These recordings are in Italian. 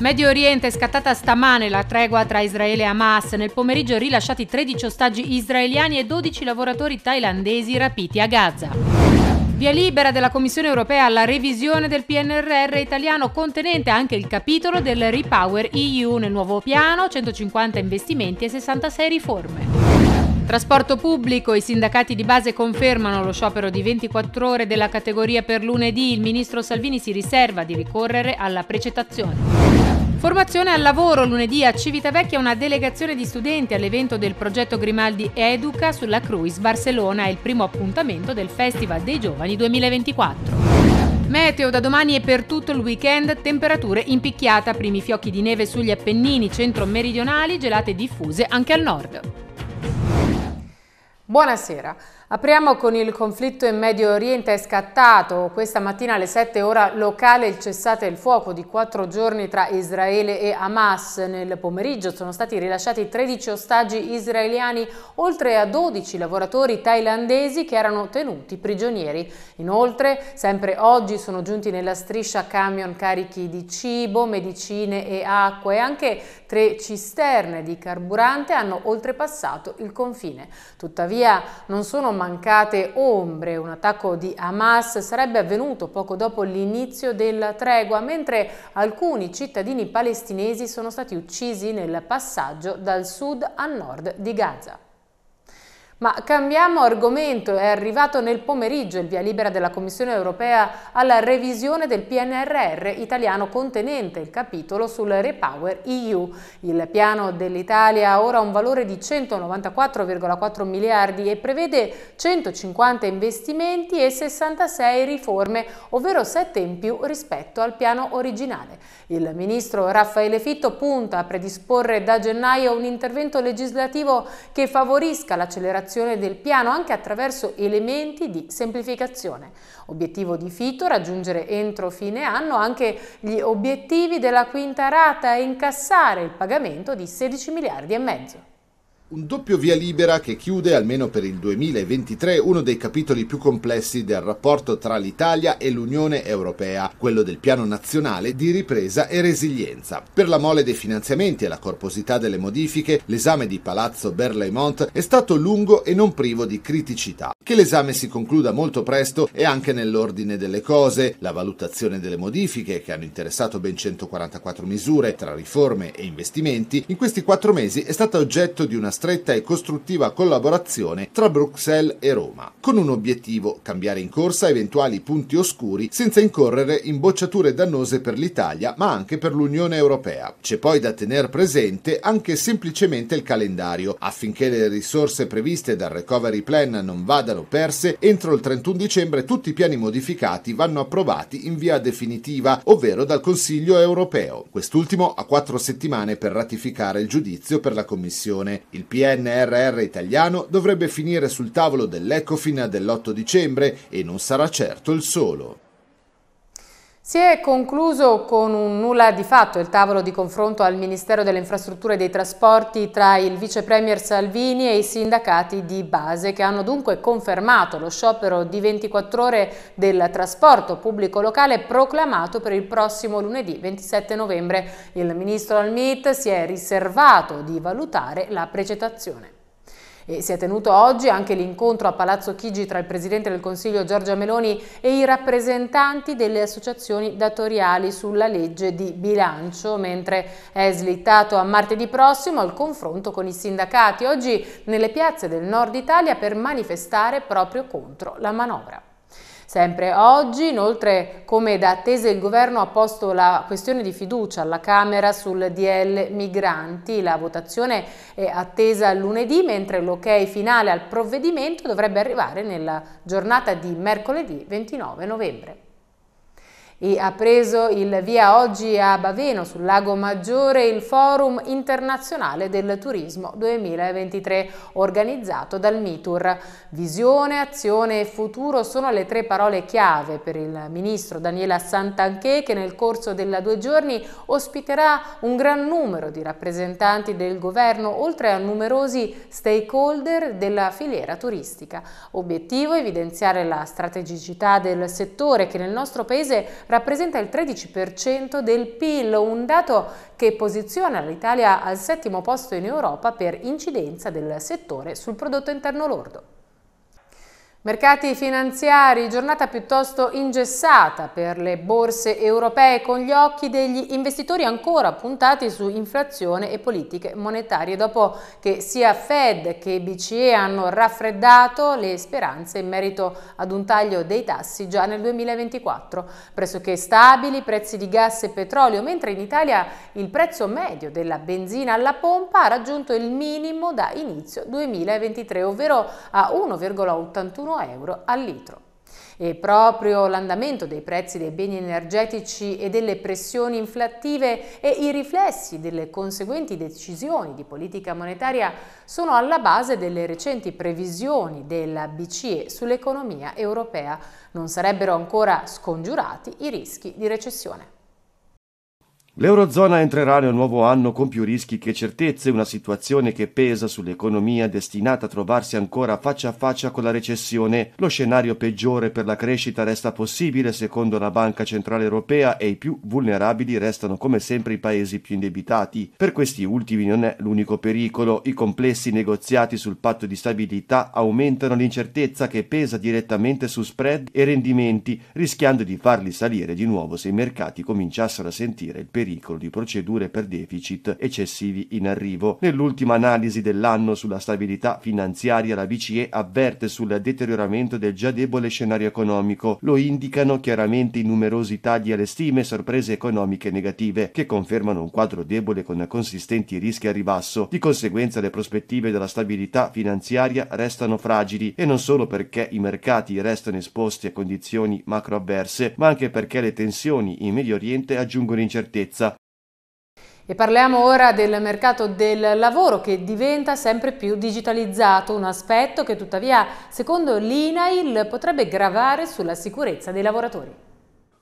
Medio Oriente è scattata stamane la tregua tra Israele e Hamas. Nel pomeriggio rilasciati 13 ostaggi israeliani e 12 lavoratori thailandesi rapiti a Gaza. Via libera della Commissione europea alla revisione del PNRR italiano contenente anche il capitolo del Repower EU nel nuovo piano, 150 investimenti e 66 riforme. Trasporto pubblico, i sindacati di base confermano lo sciopero di 24 ore della categoria per lunedì, il ministro Salvini si riserva di ricorrere alla precettazione. Formazione al lavoro lunedì a Civitavecchia una delegazione di studenti all'evento del progetto Grimaldi Educa sulla Cruise Barcellona, il primo appuntamento del Festival dei Giovani 2024. Meteo da domani e per tutto il weekend, temperature in picchiata, primi fiocchi di neve sugli Appennini centro-meridionali, gelate diffuse anche al nord. Buonasera. Apriamo con il conflitto in Medio Oriente è scattato questa mattina alle 7 ora locale il cessate il fuoco di quattro giorni tra Israele e Hamas. Nel pomeriggio sono stati rilasciati 13 ostaggi israeliani oltre a 12 lavoratori thailandesi che erano tenuti prigionieri. Inoltre sempre oggi sono giunti nella striscia camion carichi di cibo, medicine e acqua e anche tre cisterne di carburante hanno oltrepassato il confine. Tuttavia non sono mancate ombre. Un attacco di Hamas sarebbe avvenuto poco dopo l'inizio della tregua, mentre alcuni cittadini palestinesi sono stati uccisi nel passaggio dal sud a nord di Gaza. Ma cambiamo argomento, è arrivato nel pomeriggio il via libera della Commissione europea alla revisione del PNRR italiano contenente il capitolo sul Repower EU. Il piano dell'Italia ha ora un valore di 194,4 miliardi e prevede 150 investimenti e 66 riforme, ovvero 7 in più rispetto al piano originale. Il ministro Raffaele Fitto punta a predisporre da gennaio un intervento legislativo che favorisca l'accelerazione realizzazione del piano anche attraverso elementi di semplificazione. Obiettivo di Fito raggiungere entro fine anno anche gli obiettivi della quinta rata e incassare il pagamento di 16 miliardi e mezzo un doppio via libera che chiude, almeno per il 2023, uno dei capitoli più complessi del rapporto tra l'Italia e l'Unione Europea, quello del Piano Nazionale di Ripresa e Resilienza. Per la mole dei finanziamenti e la corposità delle modifiche, l'esame di Palazzo Berlaymont è stato lungo e non privo di criticità. Che l'esame si concluda molto presto è anche nell'ordine delle cose. La valutazione delle modifiche, che hanno interessato ben 144 misure tra riforme e investimenti, in questi quattro mesi è stata oggetto di una stretta e costruttiva collaborazione tra Bruxelles e Roma, con un obiettivo, cambiare in corsa eventuali punti oscuri senza incorrere in bocciature dannose per l'Italia, ma anche per l'Unione Europea. C'è poi da tenere presente anche semplicemente il calendario, affinché le risorse previste dal Recovery Plan non vadano perse, entro il 31 dicembre tutti i piani modificati vanno approvati in via definitiva, ovvero dal Consiglio europeo. Quest'ultimo ha quattro settimane per ratificare il giudizio per la Commissione. Il PNRR italiano dovrebbe finire sul tavolo dell'Ecofin dell'8 dicembre e non sarà certo il solo. Si è concluso con un nulla di fatto il tavolo di confronto al Ministero delle Infrastrutture e dei Trasporti tra il Vice Premier Salvini e i sindacati di base che hanno dunque confermato lo sciopero di 24 ore del trasporto pubblico locale proclamato per il prossimo lunedì 27 novembre. Il Ministro al MIT si è riservato di valutare la precettazione. E si è tenuto oggi anche l'incontro a Palazzo Chigi tra il Presidente del Consiglio Giorgia Meloni e i rappresentanti delle associazioni datoriali sulla legge di bilancio, mentre è slittato a martedì prossimo il confronto con i sindacati, oggi nelle piazze del nord Italia per manifestare proprio contro la manovra. Sempre oggi, inoltre, come da attese, il governo ha posto la questione di fiducia alla Camera sul DL migranti. La votazione è attesa lunedì, mentre l'ok finale al provvedimento dovrebbe arrivare nella giornata di mercoledì 29 novembre. E ha preso il via oggi a Baveno, sul Lago Maggiore, il Forum internazionale del turismo 2023, organizzato dal MITUR. Visione, azione e futuro sono le tre parole chiave per il ministro Daniela Santanchè, che nel corso della due giorni ospiterà un gran numero di rappresentanti del governo, oltre a numerosi stakeholder della filiera turistica. Obiettivo evidenziare la strategicità del settore che nel nostro paese rappresenta il 13% del PIL, un dato che posiziona l'Italia al settimo posto in Europa per incidenza del settore sul prodotto interno lordo. Mercati finanziari, giornata piuttosto ingessata per le borse europee con gli occhi degli investitori ancora puntati su inflazione e politiche monetarie dopo che sia Fed che BCE hanno raffreddato le speranze in merito ad un taglio dei tassi già nel 2024. Pressoché stabili i prezzi di gas e petrolio, mentre in Italia il prezzo medio della benzina alla pompa ha raggiunto il minimo da inizio 2023, ovvero a 1,81 1 euro al litro. E proprio l'andamento dei prezzi dei beni energetici e delle pressioni inflattive e i riflessi delle conseguenti decisioni di politica monetaria sono alla base delle recenti previsioni della BCE sull'economia europea. Non sarebbero ancora scongiurati i rischi di recessione. L'Eurozona entrerà nel nuovo anno con più rischi che certezze, una situazione che pesa sull'economia destinata a trovarsi ancora faccia a faccia con la recessione. Lo scenario peggiore per la crescita resta possibile secondo la Banca Centrale Europea e i più vulnerabili restano come sempre i paesi più indebitati. Per questi ultimi non è l'unico pericolo, i complessi negoziati sul patto di stabilità aumentano l'incertezza che pesa direttamente su spread e rendimenti, rischiando di farli salire di nuovo se i mercati cominciassero a sentire il pericolo pericolo di procedure per deficit eccessivi in arrivo. Nell'ultima analisi dell'anno sulla stabilità finanziaria la BCE avverte sul deterioramento del già debole scenario economico. Lo indicano chiaramente i numerosi tagli alle stime e sorprese economiche negative, che confermano un quadro debole con consistenti rischi a ribasso. Di conseguenza le prospettive della stabilità finanziaria restano fragili e non solo perché i mercati restano esposti a condizioni macroavverse, ma anche perché le tensioni in Medio Oriente aggiungono incertezza sicurezza. E parliamo ora del mercato del lavoro che diventa sempre più digitalizzato, un aspetto che tuttavia, secondo l'INAIL, potrebbe gravare sulla sicurezza dei lavoratori.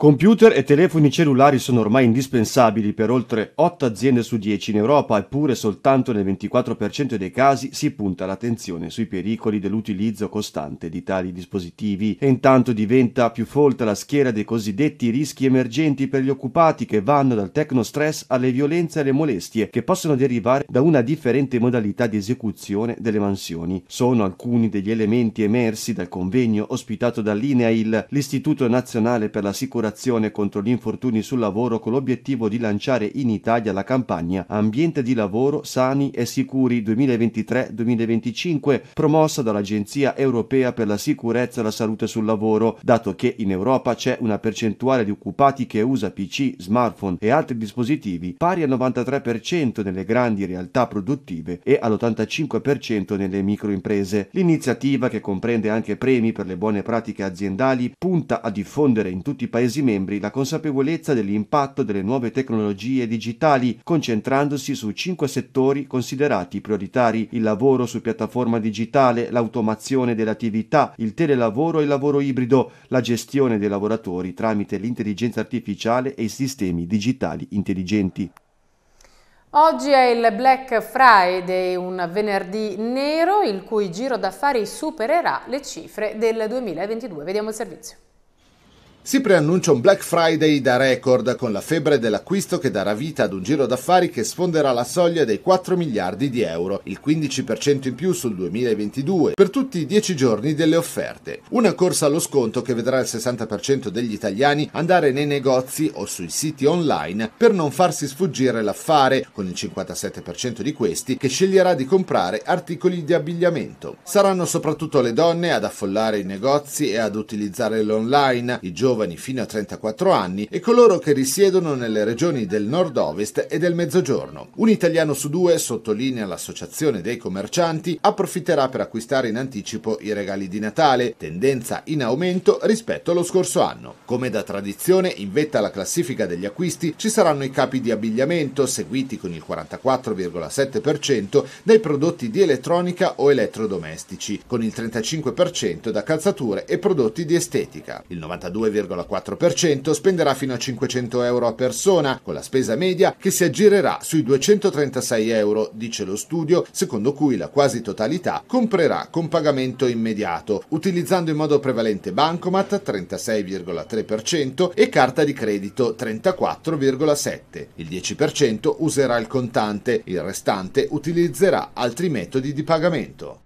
Computer e telefoni cellulari sono ormai indispensabili per oltre 8 aziende su 10 in Europa, eppure soltanto nel 24% dei casi si punta l'attenzione sui pericoli dell'utilizzo costante di tali dispositivi e intanto diventa più folta la schiera dei cosiddetti rischi emergenti per gli occupati che vanno dal tecnostress alle violenze e alle molestie che possono derivare da una differente modalità di esecuzione delle mansioni. Sono alcuni degli elementi emersi dal convegno ospitato dall'INEAIL, l'Istituto Nazionale per la Sicurezza collaborazione contro gli infortuni sul lavoro con l'obiettivo di lanciare in Italia la campagna Ambiente di lavoro sani e sicuri 2023-2025 promossa dall'Agenzia europea per la sicurezza e la salute sul lavoro, dato che in Europa c'è una percentuale di occupati che usa PC, smartphone e altri dispositivi pari al 93% nelle grandi realtà produttive e all'85% nelle microimprese. L'iniziativa, che comprende anche premi per le buone pratiche aziendali, punta a diffondere in tutti i paesi Stati membri la consapevolezza dell'impatto delle nuove tecnologie digitali, concentrandosi su cinque settori considerati prioritari, il lavoro su piattaforma digitale, l'automazione delle attività, il telelavoro e il lavoro ibrido, la gestione dei lavoratori tramite l'intelligenza artificiale e i sistemi digitali intelligenti. Oggi è il Black Friday, un venerdì nero il cui giro d'affari supererà le cifre del 2022. Vediamo il servizio. Si preannuncia un Black Friday da record con la febbre dell'acquisto che darà vita ad un giro d'affari che sfonderà la soglia dei 4 miliardi di euro, il 15% in più sul 2022, per tutti i 10 giorni delle offerte. Una corsa allo sconto che vedrà il 60% degli italiani andare nei negozi o sui siti online per non farsi sfuggire l'affare, con il 57% di questi che sceglierà di comprare articoli di abbigliamento. Saranno soprattutto le donne ad affollare i negozi e ad utilizzare l'online, i giorni giovani fino a 34 anni e coloro che risiedono nelle regioni del nord-ovest e del mezzogiorno. Un italiano su due, sottolinea l'associazione dei commercianti, approfitterà per acquistare in anticipo i regali di Natale, tendenza in aumento rispetto allo scorso anno. Come da tradizione, in vetta alla classifica degli acquisti ci saranno i capi di abbigliamento, seguiti con il 44,7% dai prodotti di elettronica o elettrodomestici, con il 35% da calzature e prodotti di estetica, il 92,5% l'1,4%, spenderà fino a 500 euro a persona, con la spesa media che si aggirerà sui 236 euro, dice lo studio, secondo cui la quasi totalità comprerà con pagamento immediato, utilizzando in modo prevalente bancomat 36,3% e carta di credito 34,7%. Il 10% userà il contante, il restante utilizzerà altri metodi di pagamento.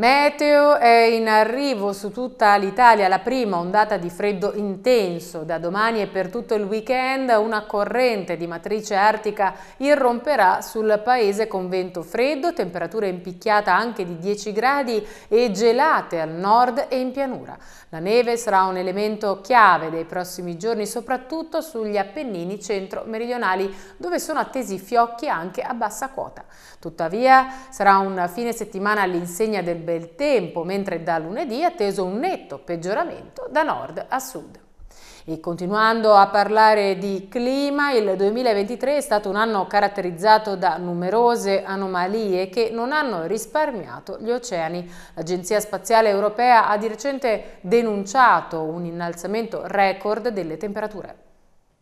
Meteo è in arrivo su tutta l'Italia la prima ondata di freddo intenso. Da domani e per tutto il weekend una corrente di matrice artica irromperà sul paese con vento freddo, temperatura impicchiata anche di 10 gradi e gelate al nord e in pianura. La neve sarà un elemento chiave dei prossimi giorni, soprattutto sugli Appennini centro-meridionali, dove sono attesi fiocchi anche a bassa quota. Tuttavia sarà un fine settimana all'insegna del sarebbe il tempo, mentre da lunedì è atteso un netto peggioramento da nord a sud. E continuando a parlare di clima, il 2023 è stato un anno caratterizzato da numerose anomalie che non hanno risparmiato gli oceani. L'Agenzia Spaziale Europea ha di recente denunciato un innalzamento record delle temperature.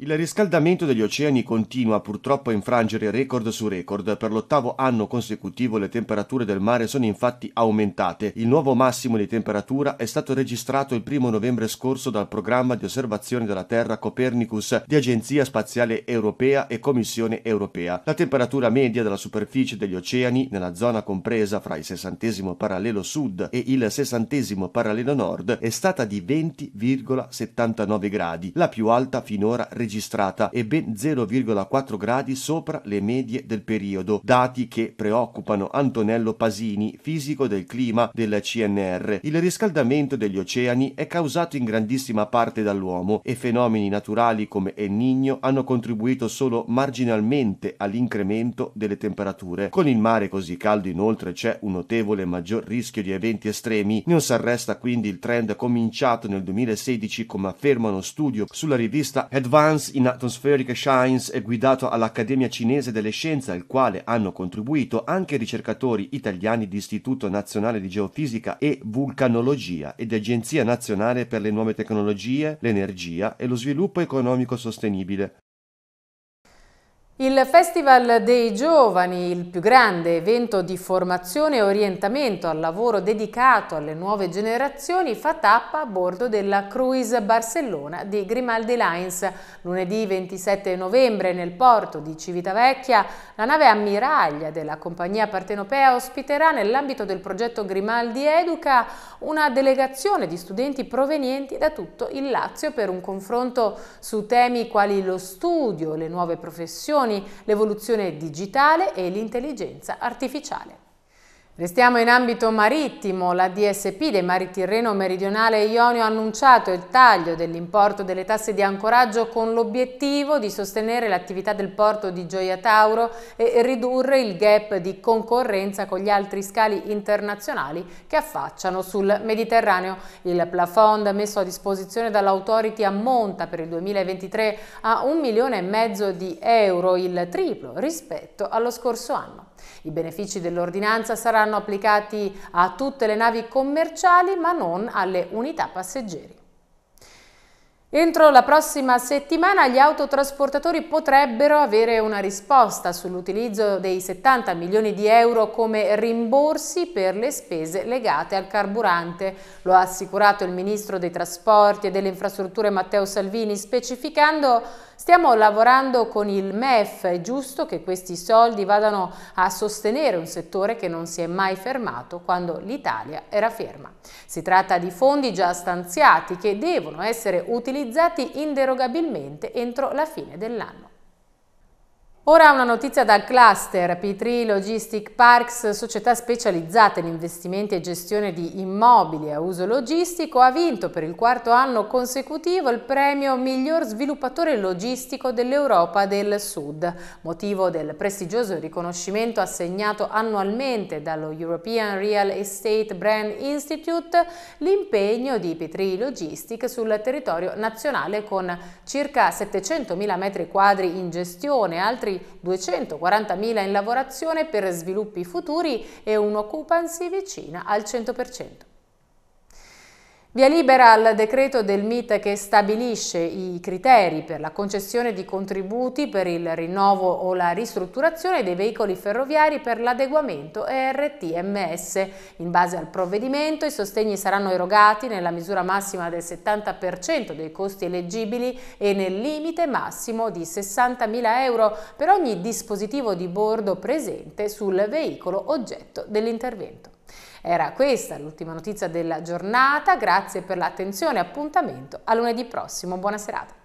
Il riscaldamento degli oceani continua purtroppo a infrangere record su record. Per l'ottavo anno consecutivo le temperature del mare sono infatti aumentate. Il nuovo massimo di temperatura è stato registrato il primo novembre scorso dal programma di osservazione della Terra Copernicus di Agenzia Spaziale Europea e Commissione Europea. La temperatura media della superficie degli oceani nella zona compresa fra il sessantesimo parallelo sud e il sessantesimo parallelo nord è stata di 20,79 gradi, la più alta finora registrata registrata e ben 0,4 gradi sopra le medie del periodo, dati che preoccupano Antonello Pasini, fisico del clima del CNR. Il riscaldamento degli oceani è causato in grandissima parte dall'uomo e fenomeni naturali come El Niño hanno contribuito solo marginalmente all'incremento delle temperature. Con il mare così caldo inoltre c'è un notevole maggior rischio di eventi estremi. Non si arresta quindi il trend cominciato nel 2016 come afferma uno studio sulla rivista Advanced Hans in Atmospheric Science è guidato all'Accademia Cinese delle Scienze, al quale hanno contribuito anche ricercatori italiani di Istituto Nazionale di Geofisica e Vulcanologia ed Agenzia Nazionale per le Nuove Tecnologie, l'Energia e lo Sviluppo Economico Sostenibile. Il Festival dei Giovani, il più grande evento di formazione e orientamento al lavoro dedicato alle nuove generazioni, fa tappa a bordo della Cruise Barcellona di Grimaldi Lines. Lunedì 27 novembre nel porto di Civitavecchia, la nave ammiraglia della compagnia partenopea ospiterà nell'ambito del progetto Grimaldi Educa una delegazione di studenti provenienti da tutto il Lazio per un confronto su temi quali lo studio, le nuove professioni, applicazioni, l'evoluzione digitale e l'intelligenza artificiale. Restiamo in ambito marittimo, la DSP dei mari Tirreno Meridionale e Ionio ha annunciato il taglio dell'importo delle tasse di ancoraggio con l'obiettivo di sostenere l'attività del porto di Gioia Tauro e ridurre il gap di concorrenza con gli altri scali internazionali che affacciano sul Mediterraneo. Il plafond messo a disposizione dall'autority ammonta per il 2023 a un milione e mezzo di euro, il triplo rispetto allo scorso anno. I benefici dell'ordinanza saranno applicati a tutte le navi commerciali ma non alle unità passeggeri. Entro la prossima settimana gli autotrasportatori potrebbero avere una risposta sull'utilizzo dei 70 milioni di euro come rimborsi per le spese legate al carburante. Lo ha assicurato il ministro dei trasporti e delle infrastrutture Matteo Salvini specificando Stiamo lavorando con il MEF, è giusto che questi soldi vadano a sostenere un settore che non si è mai fermato quando l'Italia era ferma. Si tratta di fondi già stanziati che devono essere utilizzati inderogabilmente entro la fine dell'anno. Ora una notizia dal cluster P3 Logistic Parks, società specializzata in investimenti e gestione di immobili a uso logistico, ha vinto per il quarto anno consecutivo il premio miglior sviluppatore logistico dell'Europa del Sud, motivo del prestigioso riconoscimento assegnato annualmente dallo European Real Estate Brand Institute, l'impegno di P3 Logistic sul territorio nazionale con circa 700.000 metri quadri in gestione, altri 240.000 in lavorazione per sviluppi futuri e un'occupancy vicina al 100%. Via libera al decreto del MIT che stabilisce i criteri per la concessione di contributi per il rinnovo o la ristrutturazione dei veicoli ferroviari per l'adeguamento ERTMS. In base al provvedimento i sostegni saranno erogati nella misura massima del 70% dei costi elegibili e nel limite massimo di 60.000 euro per ogni dispositivo di bordo presente sul veicolo oggetto dell'intervento. Era questa l'ultima notizia della giornata, grazie per l'attenzione e appuntamento a lunedì prossimo, buona serata.